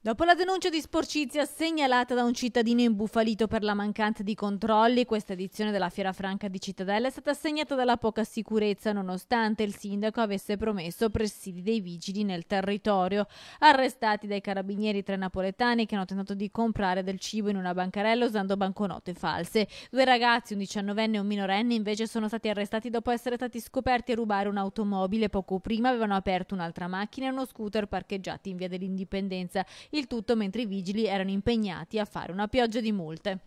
Dopo la denuncia di sporcizia segnalata da un cittadino imbufalito per la mancanza di controlli, questa edizione della Fiera Franca di Cittadella è stata segnata dalla poca sicurezza nonostante il sindaco avesse promesso presidi dei vigili nel territorio. Arrestati dai carabinieri tre napoletani che hanno tentato di comprare del cibo in una bancarella usando banconote false. Due ragazzi, un diciannovenne e un minorenne, invece sono stati arrestati dopo essere stati scoperti a rubare un'automobile. Poco prima avevano aperto un'altra macchina e uno scooter parcheggiati in via dell'Indipendenza il tutto mentre i vigili erano impegnati a fare una pioggia di multe.